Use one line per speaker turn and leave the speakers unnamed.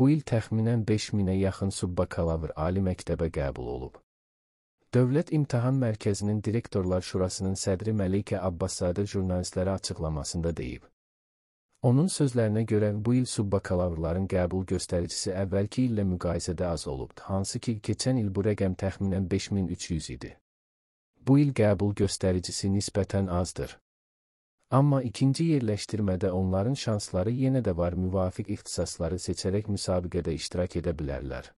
bu il təxminən 5000-ə yaxın subbakalavr ali məktəbə qəbul olub. Dövlət İmtahan Mərkəzinin Direktorlar Şurasının sədri Məlikə Abbaszadə jurnalistlərə açıqlamasında deyib. Onun sözlərinə görə bu il subbakalavırların qəbul göstəricisi əvvəlki illə müqayisədə az olub, hansı ki, keçən il bu rəqəm təxminən 5300 idi. Bu il qəbul göstəricisi nisbətən azdır. Amma ikinci yerləşdirmədə onların şansları yenə də var müvafiq ixtisasları seçərək müsabiqədə iştirak edə bilərlər.